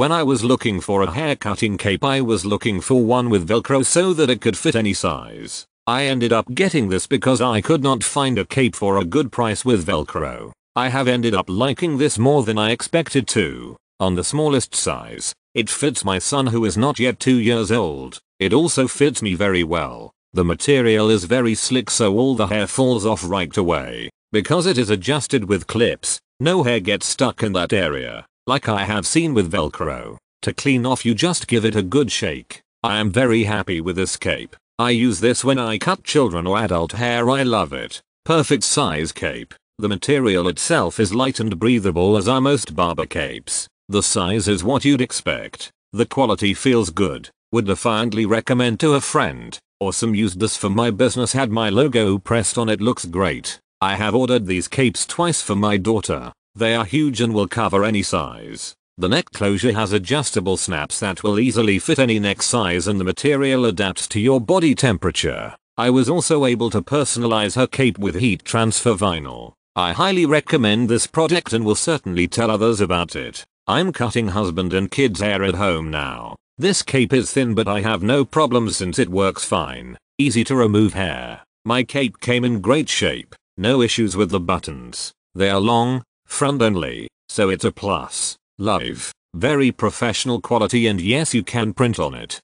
When I was looking for a haircutting cape I was looking for one with velcro so that it could fit any size. I ended up getting this because I could not find a cape for a good price with velcro. I have ended up liking this more than I expected to. On the smallest size, it fits my son who is not yet 2 years old. It also fits me very well. The material is very slick so all the hair falls off right away. Because it is adjusted with clips, no hair gets stuck in that area. Like I have seen with velcro, to clean off you just give it a good shake. I am very happy with this cape. I use this when I cut children or adult hair I love it. Perfect size cape. The material itself is light and breathable as are most barber capes. The size is what you'd expect. The quality feels good. Would defiantly recommend to a friend. Awesome used this for my business had my logo pressed on it looks great. I have ordered these capes twice for my daughter. They are huge and will cover any size. The neck closure has adjustable snaps that will easily fit any neck size and the material adapts to your body temperature. I was also able to personalize her cape with heat transfer vinyl. I highly recommend this product and will certainly tell others about it. I'm cutting husband and kids hair at home now. This cape is thin but I have no problems since it works fine. Easy to remove hair. My cape came in great shape. No issues with the buttons. They are long, front only, so it's a plus, live, very professional quality and yes you can print on it.